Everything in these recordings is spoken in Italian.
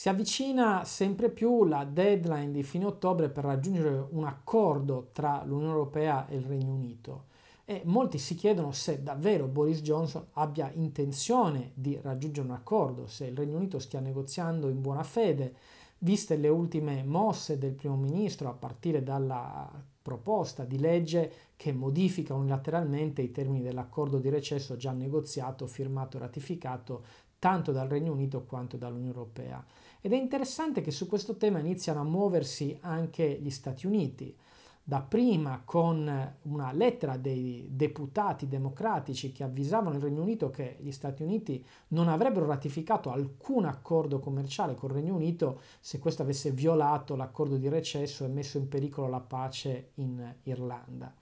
Si avvicina sempre più la deadline di fine ottobre per raggiungere un accordo tra l'Unione Europea e il Regno Unito e molti si chiedono se davvero Boris Johnson abbia intenzione di raggiungere un accordo, se il Regno Unito stia negoziando in buona fede, viste le ultime mosse del primo ministro a partire dalla proposta di legge che modifica unilateralmente i termini dell'accordo di recesso già negoziato, firmato e ratificato tanto dal Regno Unito quanto dall'Unione Europea. Ed è interessante che su questo tema iniziano a muoversi anche gli Stati Uniti dapprima con una lettera dei deputati democratici che avvisavano il Regno Unito che gli Stati Uniti non avrebbero ratificato alcun accordo commerciale col Regno Unito se questo avesse violato l'accordo di recesso e messo in pericolo la pace in Irlanda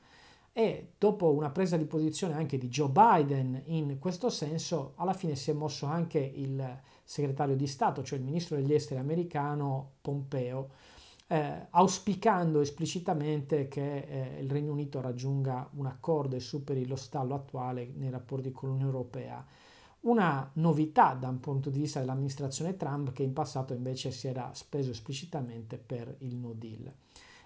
e dopo una presa di posizione anche di Joe Biden in questo senso, alla fine si è mosso anche il segretario di Stato, cioè il ministro degli esteri americano Pompeo, eh, auspicando esplicitamente che eh, il Regno Unito raggiunga un accordo e superi lo stallo attuale nei rapporti con l'Unione Europea. Una novità da un punto di vista dell'amministrazione Trump che in passato invece si era speso esplicitamente per il no deal.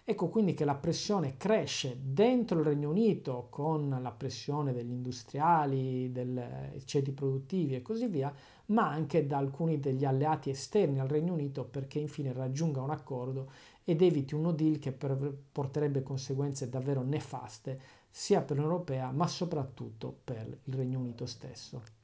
Ecco quindi che la pressione cresce dentro il Regno Unito con la pressione degli industriali, dei eh, ceti produttivi e così via, ma anche da alcuni degli alleati esterni al Regno Unito perché infine raggiunga un accordo ed eviti un no deal che per, porterebbe conseguenze davvero nefaste sia per l'Unione Europea ma soprattutto per il Regno Unito stesso.